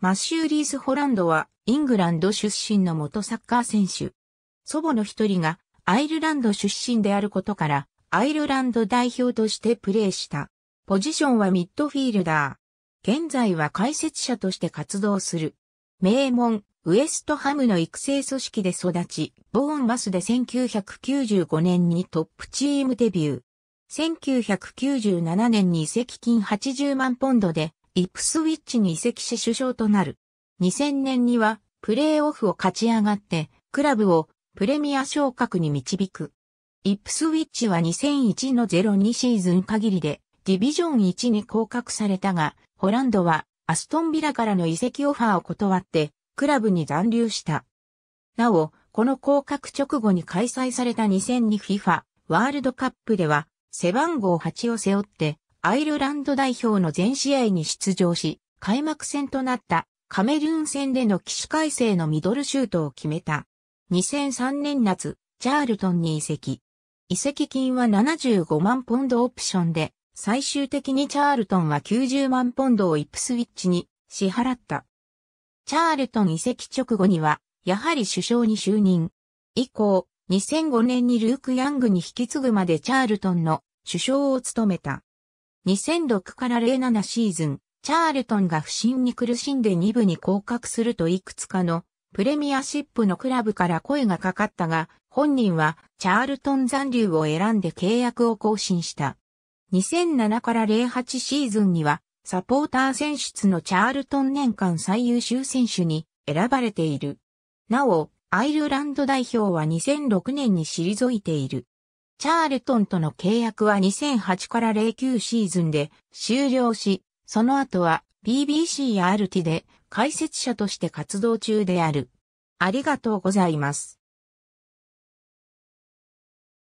マッシュー・リース・ホランドは、イングランド出身の元サッカー選手。祖母の一人が、アイルランド出身であることから、アイルランド代表としてプレーした。ポジションはミッドフィールダー。現在は解説者として活動する。名門、ウエストハムの育成組織で育ち、ボーンバスで1995年にトップチームデビュー。1997年に移籍金80万ポンドでイプスウィッチに移籍し首相となる。2000年にはプレーオフを勝ち上がって、クラブをプレミア昇格に導く。イプスウィッチは2001の02シーズン限りでディビジョン1に降格されたが、ホランドはアストンビラからの移籍オファーを断ってクラブに残留した。なお、この降格直後に開催された 2002FIFA ワールドカップでは背番号8を背負ってアイルランド代表の全試合に出場し、開幕戦となったカメルーン戦での騎死改正のミドルシュートを決めた。2003年夏、チャールトンに移籍。移籍金は75万ポンドオプションで、最終的にチャールトンは90万ポンドをイップスウィッチに支払った。チャールトン移籍直後には、やはり首相に就任。以降、2005年にルーク・ヤングに引き継ぐまでチャールトンの首相を務めた。2006から07シーズン、チャールトンが不振に苦しんで2部に降格するといくつかのプレミアシップのクラブから声がかかったが、本人はチャールトン残留を選んで契約を更新した。2007から08シーズンには、サポーター選出のチャールトン年間最優秀選手に選ばれている。なお、アイルランド代表は2006年に退いている。チャールトンとの契約は2008から09シーズンで終了し、その後は BBC や RT で解説者として活動中である。ありがとうございます。